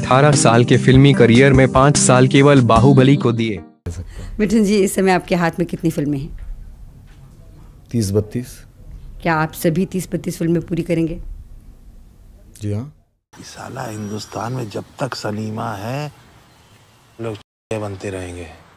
18 साल के फिल्मी करियर में पाँच साल केवल बाहुबली को दिए मिठुन जी इस समय आपके हाथ में कितनी फिल्में हैं तीस बत्तीस क्या आप सभी तीस बत्तीस फिल्में पूरी करेंगे जी हाँ साला हिंदुस्तान में जब तक सलीमा है लोग बनते रहेंगे